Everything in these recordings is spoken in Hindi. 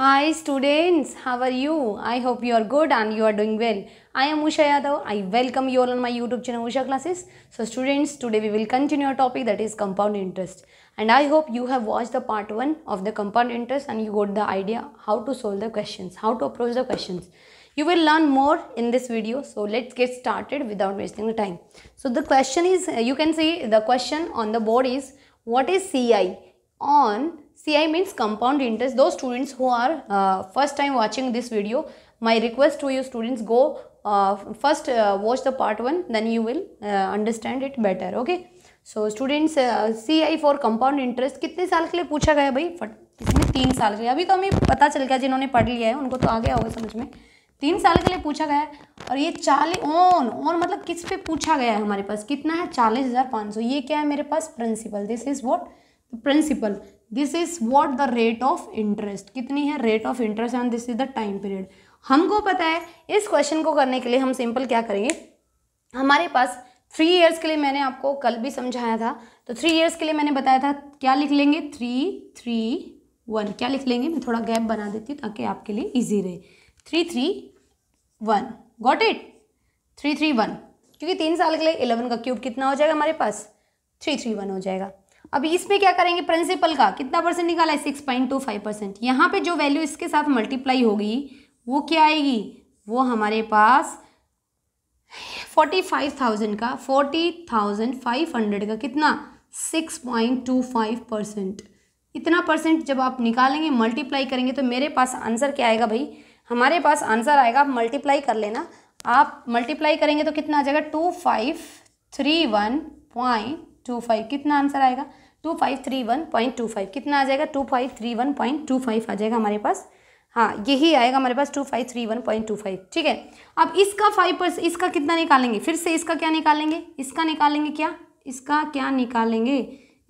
Hi students, how are you? I hope you are good and you are doing well. I am Usha Yadav. I welcome you all on my YouTube channel Usha Classes. So students, today we will continue our topic that is compound interest. And I hope you have watched the part 1 of the compound interest and you got the idea how to solve the questions, how to approach the questions. You will learn more in this video. So let's get started without wasting the time. So the question is, you can see the question on the board is, what is CI on C I means compound interest to students who are first time watching this video my request to you students go first watch the part one then you will understand it better okay so students C I for compound interest कितने साल के लिए पूछा गया भाई फट इसमें तीन साल के लिए अभी तो हमें पता चल गया जिन्होंने पढ़ लिया है उनको तो आ गया होगा समझ में तीन साल के लिए पूछा गया है और ये चालीस ऑन ऑन मतलब किस पे पूछा गया है हमारे पास कितना है चालीस हज़ार पाँच सौ ये क्या है मेरे पास principal this is what principal this is what the rate of interest कितनी है rate of interest and this is the time period हमको पता है इस क्वेश्चन को करने के लिए हम सिंपल क्या करेंगे हमारे पास थ्री ईयर्स के लिए मैंने आपको कल भी समझाया था तो थ्री ईयर्स के लिए मैंने बताया था क्या लिख लेंगे थ्री थ्री वन क्या लिख लेंगे मैं थोड़ा गैप बना देती हूँ ताकि आपके लिए इजी रहे three three one got it three three one क्योंकि तीन साल के लिए इलेवन का क्यूब कितना हो जाएगा हमारे पास थ्री थ्री वन हो जाएगा अब इसमें क्या करेंगे प्रिंसिपल का कितना परसेंट निकाला है six point two five percent यहाँ पर जो वैल्यू इसके साथ मल्टीप्लाई होगी वो क्या आएगी वो हमारे पास फोर्टी फाइव थाउजेंड का फोर्टी थाउजेंड फाइव हंड्रेड का कितना six point two five percent इतना परसेंट जब आप निकालेंगे मल्टीप्लाई करेंगे तो मेरे पास आंसर क्या आएगा भाई हमारे पास आंसर आएगा आप मल्टीप्लाई कर लेना आप मल्टीप्लाई करेंगे तो कितना आ जाएगा two five three one point two five कितना आंसर आएगा two five three one point two five कितना आ जाएगा two five three one point two five आ जाएगा हमारे पास हाँ यही आएगा हमारे पास two five three one point two five ठीक है अब इसका फाइव परसेंट इसका कितना निकालेंगे फिर से इसका क्या निकालेंगे इसका निकालेंगे क्या इसका क्या निकालेंगे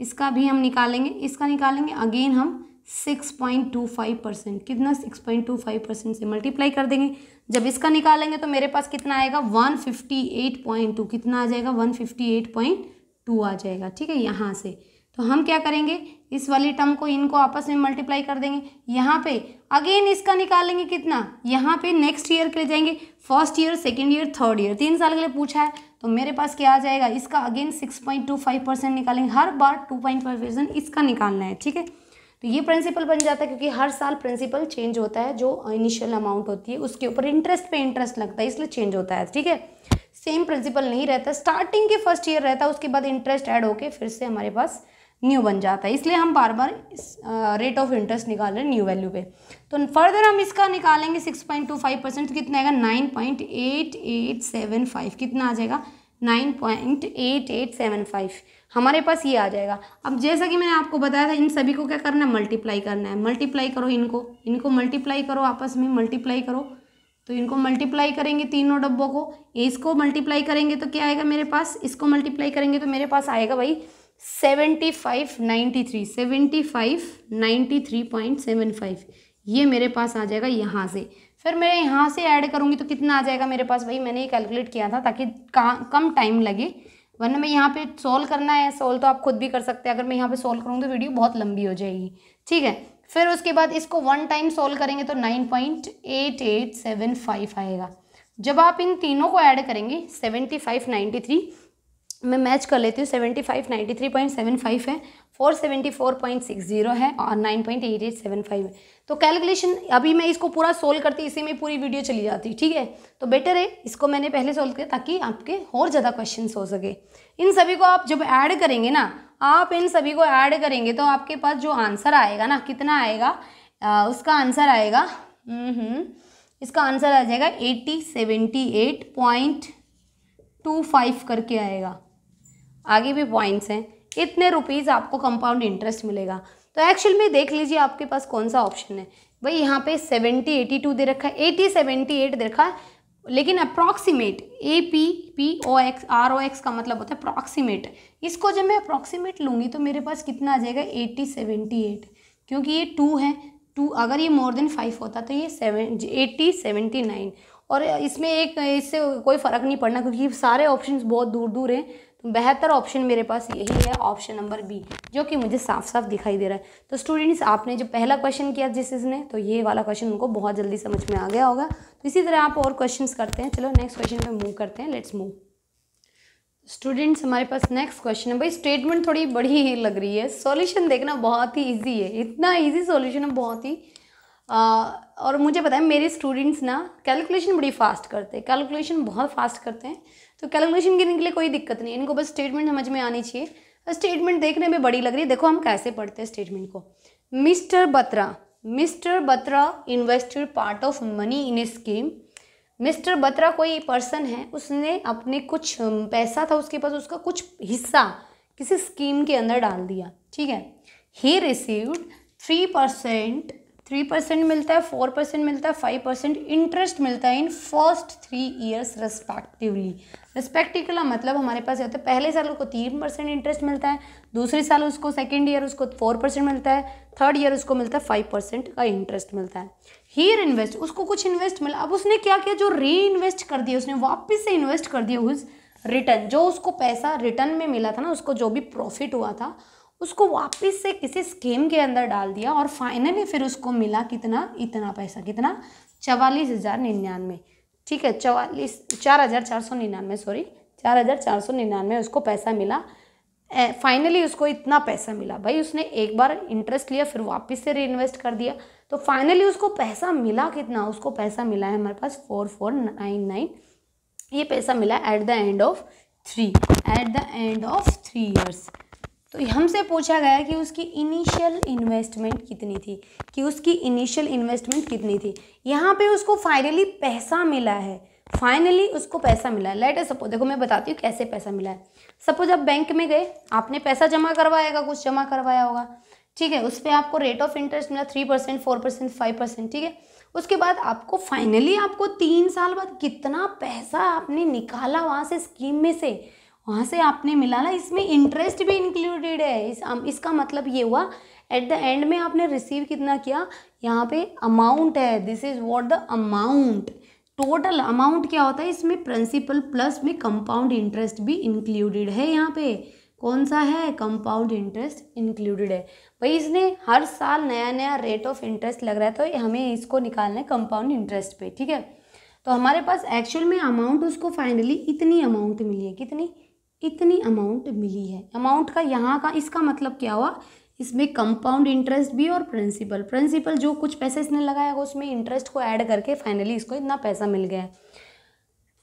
इसका भी हम निकालेंगे इसका निकालेंगे अगेन हम six point two five percent कितना six point two five percent से मल्टीप्लाई कर देंगे जब इसका निकालेंगे तो मेरे पास कितना आएगा one fifty eight point two कितना आ जाएगा one fifty eight point two आ जाएगा ठीक है यहाँ से तो हम क्या करेंगे इस वाली टर्म को इनको आपस में मल्टीप्लाई कर देंगे यहाँ पे अगेन इसका निकालेंगे कितना यहाँ पे नेक्स्ट ईयर के लिए जाएंगे first year second year third year तीन साल के लिए पूछा है तो मेरे पास क्या आ जाएगा इसका again six point two five percent निकालेंगे हर बार टू पॉइंट फाइव परसेंट इसका निकालना है ठीक है तो ये प्रिंसिपल बन जाता है क्योंकि हर साल प्रिंसिपल चेंज होता है जो इनिशियल अमाउंट होती है उसके ऊपर इंटरेस्ट पे इंटरेस्ट लगता है इसलिए चेंज होता है ठीक है सेम प्रिंसिपल नहीं रहता स्टार्टिंग के फर्स्ट ईयर रहता है उसके बाद इंटरेस्ट ऐड होके फिर से हमारे पास न्यू बन जाता है इसलिए हम बार बार इस रेट ऑफ इंटरेस्ट निकाल रहे हैं न्यू वैल्यू पे तो फर्दर हम इसका निकालेंगे six point two five percent कितना आएगा nine point eight eight seven five कितना आ जाएगा nine point eight eight seven five हमारे पास ये आ जाएगा अब जैसा कि मैंने आपको बताया था इन सभी को क्या करना है मल्टीप्लाई करना है मल्टीप्लाई करो इनको इनको मल्टीप्लाई करो आपस में मल्टीप्लाई करो तो इनको मल्टीप्लाई करेंगे तीनों डब्बों को इसको मल्टीप्लाई करेंगे तो क्या आएगा मेरे पास इसको मल्टीप्लाई करेंगे तो मेरे पास आएगा भाई seventy five ninety three seventy five ninety three point seven five ये मेरे पास आ जाएगा यहाँ से फिर मैं यहाँ से ऐड करूँगी तो कितना आ जाएगा मेरे पास भाई मैंने ये कैलकुलेट किया था ताकि कम टाइम लगे वरना मैं यहाँ पे सोल्व करना है सोल्व तो आप खुद भी कर सकते हैं अगर मैं यहाँ पे सोल्व करूँगी तो वीडियो बहुत लंबी हो जाएगी ठीक है फिर उसके बाद इसको वन टाइम सोल्व करेंगे तो nine point eight eight seven five आएगा जब आप इन तीनों को ऐड करेंगे सेवेंटी फाइव नाइन्टी थ्री मैं मैच कर लेती हूँ seventy five ninety three point seven five है four seventy four point six zero है और nine point eight eight seven five है तो कैलकुलेशन अभी मैं इसको पूरा सोल्व करती इसी में पूरी वीडियो चली जाती ठीक है तो बेटर है इसको मैंने पहले सोल्व किया ताकि आपके और ज़्यादा क्वेश्चन हो सके इन सभी को आप जब ऐड करेंगे ना आप इन सभी को ऐड करेंगे तो आपके पास जो आंसर आएगा ना कितना आएगा आ, उसका आंसर आएगा हम्म, इसका आंसर आ जाएगा eighty seventy eight point two five करके आएगा आगे भी पॉइंट्स हैं इतने रुपीज़ आपको कंपाउंड इंटरेस्ट मिलेगा तो एक्चुअल में देख लीजिए आपके पास कौन सा ऑप्शन है भाई यहाँ पे सेवेंटी एटी टू दे रखा है एटी सेवेंटी एट दे रखा है लेकिन approximate A P P O X R O X का मतलब होता है अप्रॉक्सीमेट इसको जब मैं अप्रॉक्सीमेट लूँगी तो मेरे पास कितना आ जाएगा एट्टी सेवेंटी एट क्योंकि ये टू है टू अगर ये मोर देन फाइव होता तो ये सेवन एट्टी सेवेंटी नाइन और इसमें एक इससे कोई फ़र्क नहीं पड़ना क्योंकि सारे ऑप्शन बहुत दूर दूर हैं बेहतर ऑप्शन मेरे पास यही है ऑप्शन नंबर बी जो कि मुझे साफ साफ दिखाई दे रहा है तो स्टूडेंट्स आपने जो पहला क्वेश्चन किया जिस इसने तो ये वाला क्वेश्चन उनको बहुत जल्दी समझ में आ गया होगा तो इसी तरह आप और क्वेश्चंस करते हैं चलो नेक्स्ट क्वेश्चन पे मूव करते हैं लेट्स मूव स्टूडेंट्स हमारे पास नेक्स्ट क्वेश्चन है भाई स्टेटमेंट थोड़ी बड़ी लग रही है सॉल्यूशन देखना बहुत ही ईजी है इतना ईजी सॉल्यूशन है बहुत ही और मुझे पता है मेरे स्टूडेंट्स ना कैलकुलेशन बड़ी फास्ट करते हैं कैलकुलेशन बहुत फास्ट करते हैं तो कैलकुलेशन गिरने के लिए कोई दिक्कत नहीं इनको बस स्टेटमेंट समझ में आनी चाहिए स्टेटमेंट देखने में बड़ी लग रही है देखो हम कैसे पढ़ते हैं स्टेटमेंट को mister Batra mister Batra invested part of money in a scheme mister Batra कोई पर्सन है उसने अपने कुछ पैसा था उसके पास उसका कुछ हिस्सा किसी स्कीम के अंदर डाल दिया ठीक है he received three percent three percent मिलता है फोर परसेंट मिलता है फाइव परसेंट इंटरेस्ट मिलता है in first three years respectively respectively मतलब हमारे पास होता है पहले साल उसको तीन परसेंट इंटरेस्ट मिलता है दूसरे साल उसको सेकेंड ईयर उसको फोर परसेंट मिलता है थर्ड ईयर उसको मिलता है फाइव परसेंट का इंटरेस्ट मिलता है हीयर इन्वेस्ट उसको कुछ इन्वेस्ट मिला अब उसने क्या किया जो री इन्वेस्ट कर दिया उसने वापस से इन्वेस्ट कर दिया उस रिटर्न जो उसको पैसा रिटर्न में मिला था ना उसको जो भी प्रॉफिट हुआ था उसको वापस से किसी स्कीम के अंदर डाल दिया और फाइनली फिर उसको मिला कितना इतना पैसा कितना चवालीस हज़ार निन्यानवे ठीक है चवालीस चार हज़ार चार सौ निन्यानवे सॉरी चार हज़ार चार सौ निन्यानवे उसको पैसा मिला फाइनली उसको इतना पैसा मिला भाई उसने एक बार इंटरेस्ट लिया फिर वापस से री इन्वेस्ट कर दिया तो फाइनली उसको पैसा मिला कितना उसको पैसा मिला है हमारे पास फोर फोर नाइन नाइन ये पैसा मिला at the end of three at the end of three years तो हमसे पूछा गया कि उसकी इनिशियल इन्वेस्टमेंट कितनी थी कि उसकी इनिशियल इन्वेस्टमेंट कितनी थी यहाँ पे उसको फाइनली पैसा मिला है फाइनली उसको पैसा मिला है लेट सपोज देखो मैं बताती हूँ कैसे पैसा मिला है सपोज आप बैंक में गए आपने पैसा जमा करवाएगा कुछ जमा करवाया होगा ठीक है उस पर आपको रेट ऑफ इंटरेस्ट मिला three percent four percent five percent ठीक है उसके बाद आपको फाइनली आपको तीन साल बाद कितना पैसा आपने निकाला वहाँ से स्कीम में से वहाँ से आपने मिला ना इसमें इंटरेस्ट भी इंक्लूडेड है इस इसका मतलब ये हुआ एट द एंड में आपने रिसीव कितना किया यहाँ पे अमाउंट है this is what the amount total amount क्या होता है इसमें प्रिंसिपल प्लस में कंपाउंड इंटरेस्ट भी इंक्लूडेड है यहाँ पे कौन सा है कंपाउंड इंटरेस्ट इंक्लूडेड है भाई इसने हर साल नया नया रेट ऑफ इंटरेस्ट लग रहा है तो हमें इसको निकालना है कंपाउंड इंटरेस्ट पे ठीक है तो हमारे पास एक्चुअल में अमाउंट उसको फाइनली इतनी अमाउंट मिली है कितनी इतनी अमाउंट मिली है अमाउंट का यहाँ का इसका मतलब क्या हुआ इसमें कंपाउंड इंटरेस्ट भी और प्रिंसिपल प्रिंसिपल जो कुछ पैसे इसने लगाया होगा उसमें इंटरेस्ट को ऐड करके फाइनली इसको इतना पैसा मिल गया है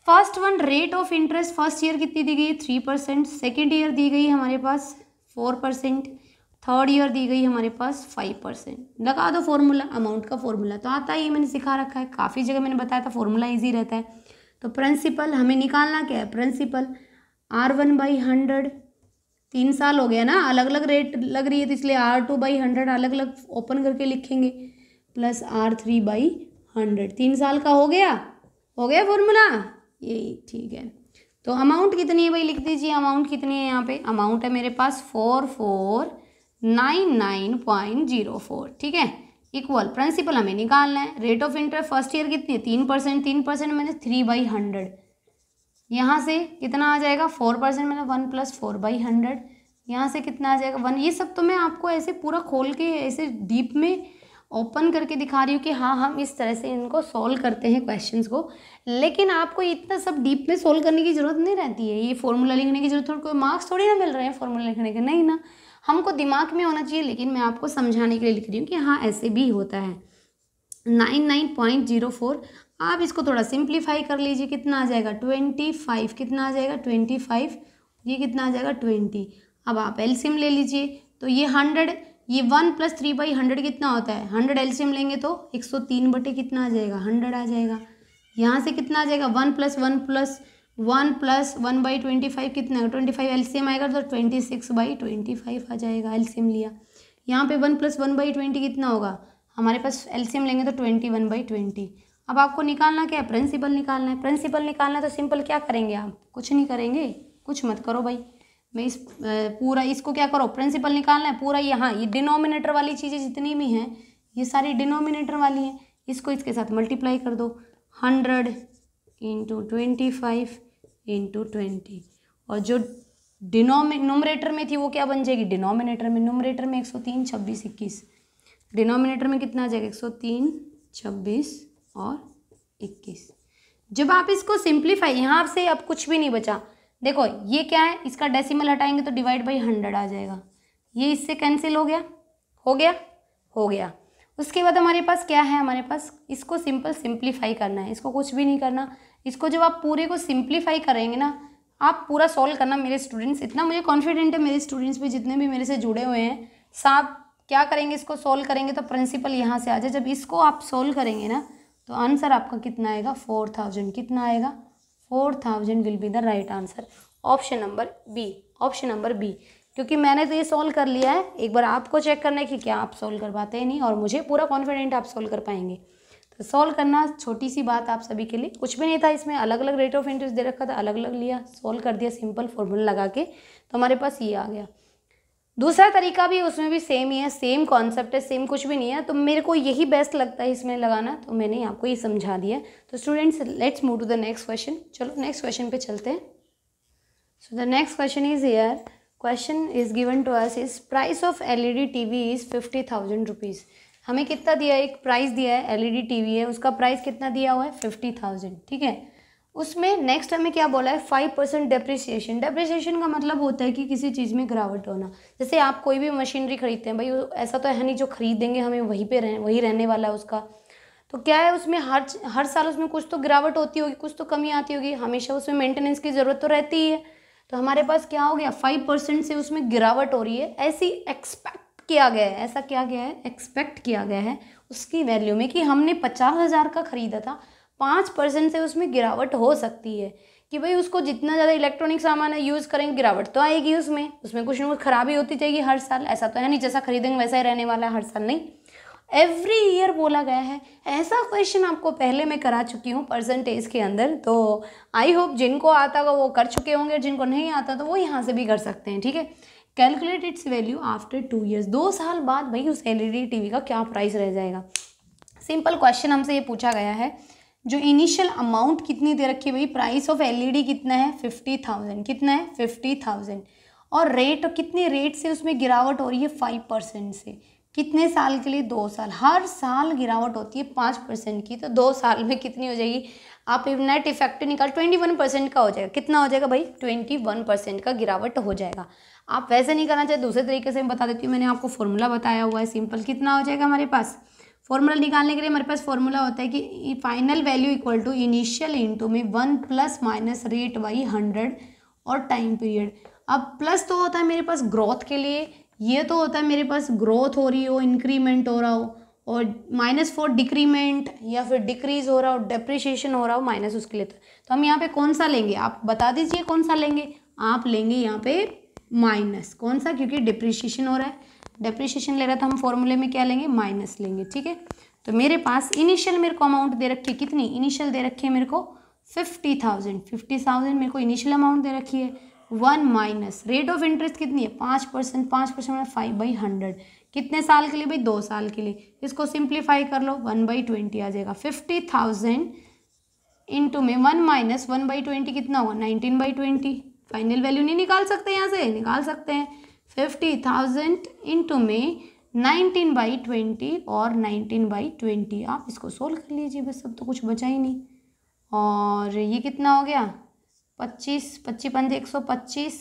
first one rate of interest first year कितनी दी गई थ्री परसेंट सेकेंड ईयर दी गई हमारे पास फोर परसेंट थर्ड ईयर दी गई हमारे पास फाइव परसेंट लगा दो फॉर्मूला अमाउंट का फॉर्मूला तो आता ही मैंने सिखा रखा है काफ़ी जगह मैंने बताया था फॉर्मूला ईजी रहता है तो प्रिंसिपल हमें निकालना क्या है principal R one by hundred तीन साल हो गया ना अलग अलग रेट लग रही है तो इसलिए आर टू बाई हंड्रेड अलग अलग ओपन करके लिखेंगे plus R three by hundred तीन साल का हो गया हो गया फॉर्मूला यही ठीक है तो अमाउंट कितनी है भाई लिख दीजिए अमाउंट कितनी है यहाँ पे अमाउंट है मेरे पास four four nine nine point zero four ठीक है इक्वल प्रिंसिपल हमें निकालना है rate of interest first year कितनी है तीन परसेंट तीन परसेंट मैंने थ्री बाई हंड्रेड यहाँ से कितना आ जाएगा फोर परसेंट मतलब one plus four by hundred यहाँ से कितना आ जाएगा वन ये सब तो मैं आपको ऐसे पूरा खोल के ऐसे डीप में ओपन करके दिखा रही हूँ कि हाँ हम इस तरह से इनको सॉल्व करते हैं क्वेश्चंस को लेकिन आपको इतना सब डीप में सॉल्व करने की ज़रूरत नहीं रहती है ये फॉर्मूला लिखने की जरूरत थोड़ी कोई मार्क्स थोड़ी ना मिल रहे हैं फॉर्मूला लिखने के नहीं ना हमको दिमाग में होना चाहिए लेकिन मैं आपको समझाने के लिए लिख रही हूँ कि हाँ ऐसे भी होता है nine nine point zero four आप इसको थोड़ा सिंप्लीफाई कर लीजिए कितना आ जाएगा ट्वेंटी फाइव कितना आ जाएगा ट्वेंटी फाइव ये कितना आ जाएगा ट्वेंटी अब आप एल्सियम ले लीजिए तो ये हंड्रेड ये one plus three by hundred कितना होता है हंड्रेड एल्सियम लेंगे तो एक सौ तीन बटे कितना आ जाएगा हंड्रेड आ जाएगा यहाँ से कितना आ जाएगा one plus one plus one plus one by twenty five कितना ट्वेंटी फाइव एल्सियम आएगा तो twenty six by twenty five आ जाएगा एल्सियम लिया यहाँ पे one plus one by twenty कितना होगा हमारे पास एल्सियम लेंगे तो ट्वेंटी वन बाई ट्वेंटी अब आपको निकालना क्या है प्रिंसिपल निकालना है प्रिंसिपल निकालना है तो सिंपल क्या करेंगे आप कुछ नहीं करेंगे कुछ मत करो भाई मैं इस पूरा इसको क्या करो प्रिंसिपल निकालना है पूरा ये हाँ ये डिनोमिनेटर वाली चीज़ें जितनी भी हैं ये सारी डिनोमिनेटर वाली हैं इसको इसके साथ मल्टीप्लाई कर दो hundred into twenty five into twenty और जो डिनोमिनोमरेटर नोमरेटर में थी वो क्या बन जाएगी डिनोमिनेटर में नोमरेटर में एक सौ तीन छब्बीस इक्कीस डिनोमिनेटर में कितना आ जाएगा एक सौ तीन छब्बीस और इक्कीस जब आप इसको सिंप्लीफाई यहाँ से अब कुछ भी नहीं बचा देखो ये क्या है इसका डेसिमल हटाएंगे तो डिवाइड बाई हंड्रेड आ जाएगा ये इससे कैंसिल हो गया हो गया हो गया उसके बाद हमारे पास क्या है हमारे पास इसको सिंपल सिंप्लीफाई करना है इसको कुछ भी नहीं करना इसको जब आप पूरे को सिंप्लीफाई करेंगे ना आप पूरा सॉल्व करना मेरे स्टूडेंट्स इतना मुझे कॉन्फिडेंट है मेरे स्टूडेंट्स भी जितने भी मेरे से जुड़े हुए हैं साफ क्या करेंगे इसको सोल्व करेंगे तो प्रिंसिपल यहाँ से आ जाए जब इसको आप सोल्व करेंगे ना तो आंसर आपका कितना आएगा फोर थाउजेंड कितना आएगा four thousand will be the right answer option number B option number B क्योंकि मैंने तो ये सॉल्व कर लिया है एक बार आपको चेक करना है कि क्या आप सॉल्व कर पाते हैं नहीं और मुझे पूरा कॉन्फिडेंट आप सॉल्व कर पाएंगे तो सॉल्व करना छोटी सी बात आप सभी के लिए कुछ भी नहीं था इसमें अलग अलग रेट ऑफ इंटरेस्ट दे रखा था अलग अलग लिया सॉल्व कर दिया सिंपल फॉर्मूला लगा के तो हमारे पास ये आ गया दूसरा तरीका भी उसमें भी सेम ही है सेम कॉन्सेप्ट है सेम कुछ भी नहीं है तो मेरे को यही बेस्ट लगता है इसमें लगाना तो मैंने आपको ये समझा दिया तो students let's move to the next question चलो नेक्स्ट क्वेश्चन पे चलते हैं so the next question is here question is given to us is price of L E D T V is fifty thousand rupees हमें कितना दिया है एक प्राइस दिया है टी वी e है उसका प्राइस कितना दिया हुआ है फिफ्टी थाउजेंड ठीक है उसमें नेक्स्ट हमें क्या बोला है फाइव परसेंट डेप्रिसिएशन डेप्रिसिएशन का मतलब होता है कि किसी चीज़ में गिरावट होना जैसे आप कोई भी मशीनरी खरीदते हैं भाई ऐसा तो है नहीं जो खरीदेंगे हमें वहीं पे रह वही रहने वाला है उसका तो क्या है उसमें हर हर साल उसमें कुछ तो गिरावट होती होगी कुछ तो कमी आती होगी हमेशा उसमें मेंटेनेंस की ज़रूरत तो रहती ही है तो हमारे पास क्या हो गया फाइव परसेंट से उसमें गिरावट हो रही है ऐसी एक्सपेक्ट किया गया है ऐसा क्या गया है एक्सपेक्ट किया गया है उसकी वैल्यू में कि हमने पचास हज़ार का ख़रीदा था पाँच परसेंट से उसमें गिरावट हो सकती है कि भाई उसको जितना ज़्यादा इलेक्ट्रॉनिक सामान यूज़ करेंगे गिरावट तो आएगी उसमें उसमें कुछ ना कुछ खराबी होती जाएगी हर साल ऐसा तो है नहीं जैसा खरीदेंगे वैसा ही रहने वाला है हर साल नहीं एवरी ईयर बोला गया है ऐसा क्वेश्चन आपको पहले मैं करा चुकी हूँ परसेंटेज के अंदर तो आई होप जिनको आता होगा वो कर चुके होंगे जिनको नहीं आता तो वो यहाँ से भी कर सकते हैं ठीक है calculate its value after two years दो साल बाद भाई उस टी वी e का क्या प्राइस रह जाएगा सिंपल क्वेश्चन हमसे ये पूछा गया है जो इनिशियल अमाउंट कितनी दे रखी है भाई प्राइस ऑफ एलईडी कितना है फिफ्टी थाउजेंड कितना है फिफ्टी थाउजेंड और रेट कितने रेट से उसमें गिरावट हो रही है फाइव परसेंट से कितने साल के लिए दो साल हर साल गिरावट होती है पाँच परसेंट की तो दो साल में कितनी हो जाएगी आप नेट इफेक्ट निकाल ट्वेंटी वन परसेंट का हो जाएगा कितना हो जाएगा भाई ट्वेंटी वन परसेंट का गिरावट हो जाएगा आप वैसे नहीं करना चाहिए दूसरे तरीके से बता देती हूँ मैंने आपको फॉर्मूला बताया हुआ है सिंपल कितना हो जाएगा हमारे पास फॉर्मूला निकालने के लिए हमारे पास फॉर्मूला होता है कि final value equal to initial into में one plus minus rate by hundred और टाइम पीरियड अब प्लस तो होता है मेरे पास ग्रोथ के लिए ये तो होता है मेरे पास ग्रोथ हो रही हो इंक्रीमेंट हो रहा हो और माइनस फोर डिक्रीमेंट या फिर डिक्रीज हो रहा हो डिप्रिशिएशन हो रहा हो माइनस उसके लिए तो हम यहाँ पे कौन सा लेंगे आप बता दीजिए कौन सा लेंगे आप लेंगे यहाँ पे माइनस कौन सा क्योंकि डिप्रिशिएशन हो रहा है डेप्रिशिएशन ले रहा था हम फॉर्मूले में क्या लेंगे माइनस लेंगे ठीक है तो मेरे पास इनिशियल मेरे को अमाउंट दे रखी है कितनी इनिशियल दे रखी है मेरे को फिफ्टी थाउजेंड फिफ्टी थाउजेंड मेरे को इनिशियल अमाउंट दे रखी है one minus rate of interest कितनी है पाँच परसेंट पाँच परसेंट मतलब फाइव बाई हंड्रेड कितने साल के लिए भाई दो साल के लिए इसको सिंप्लीफाई कर लो वन बाई ट्वेंटी आ जाएगा फिफ्टी थाउजेंड इंटू में one minus one by twenty कितना होगा nineteen by twenty final value नहीं निकाल सकते यहाँ से निकाल सकते हैं फिफ्टी थाउजेंड इंटू में नाइनटीन बाई ट्वेंटी और नाइनटीन बाई ट्वेंटी आप इसको सोल्व कर लीजिए बस अब तो कुछ बचा ही नहीं और ये कितना हो गया पच्चीस पच्चीस पंद्रह एक सौ पच्चीस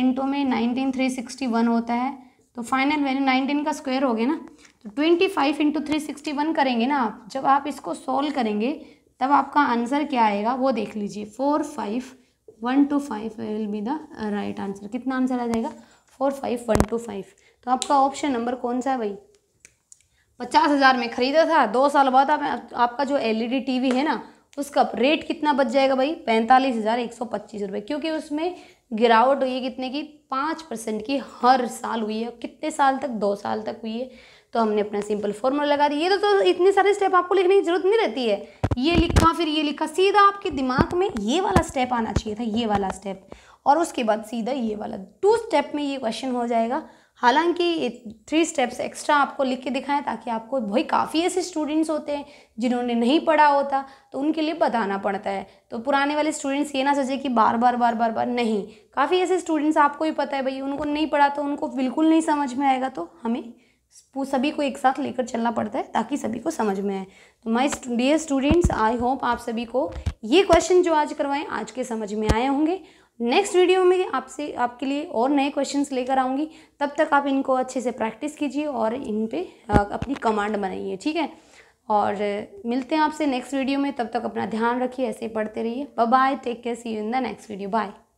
इंटू में नाइनटीन थ्री सिक्सटी वन होता है तो फाइनल वैल्यू नाइनटीन का स्क्वायर हो गया ना तो twenty five into three sixty one करेंगे ना आप जब आप इसको सोल्व करेंगे तब आपका आंसर क्या आएगा वो देख लीजिए four five one two five will be the right answer कितना आंसर आ जाएगा four five one two five तो आपका ऑप्शन नंबर कौन सा है भाई पचास हज़ार में ख़रीदा था दो साल बाद आप, आपका जो एलईडी टीवी e है ना उसका रेट कितना बच जाएगा भाई पैंतालीस हज़ार एक सौ पच्चीस रुपये क्योंकि उसमें गिरावट हुई है कितने की पाँच परसेंट की हर साल हुई है कितने साल तक दो साल तक हुई है तो हमने अपना सिंपल फॉर्मूला लगा दिया ये तो, तो इतने सारे स्टेप आपको लिखने की जरूरत नहीं रहती है ये लिखा फिर ये लिखा सीधा आपके दिमाग में ये वाला स्टेप आना चाहिए था ये वाला स्टेप और उसके बाद सीधा ये वाला टू स्टेप में ये क्वेश्चन हो जाएगा हालांकि थ्री स्टेप्स एक्स्ट्रा आपको लिख के दिखाएं ताकि आपको भाई काफ़ी ऐसे स्टूडेंट्स होते हैं जिन्होंने नहीं पढ़ा होता तो उनके लिए बताना पड़ता है तो पुराने वाले स्टूडेंट्स ये ना सोचे कि बार बार बार बार बार नहीं काफ़ी ऐसे स्टूडेंट्स आपको ही पता है भाई उनको नहीं पढ़ा तो उनको बिल्कुल नहीं समझ में आएगा तो हमें सभी को एक साथ लेकर चलना पड़ता है ताकि सभी को समझ में आए तो my dear students I hope आप सभी को ये क्वेश्चन जो आज करवाएं आज के समझ में आए होंगे नेक्स्ट वीडियो में आपसे आपके लिए और नए क्वेश्चंस लेकर आऊँगी तब तक आप इनको अच्छे से प्रैक्टिस कीजिए और इन पर अपनी कमांड बनाइए ठीक है और मिलते हैं आपसे नेक्स्ट वीडियो में तब तक अपना ध्यान रखिए ऐसे ही पढ़ते रहिए bye take care see you in the next video bye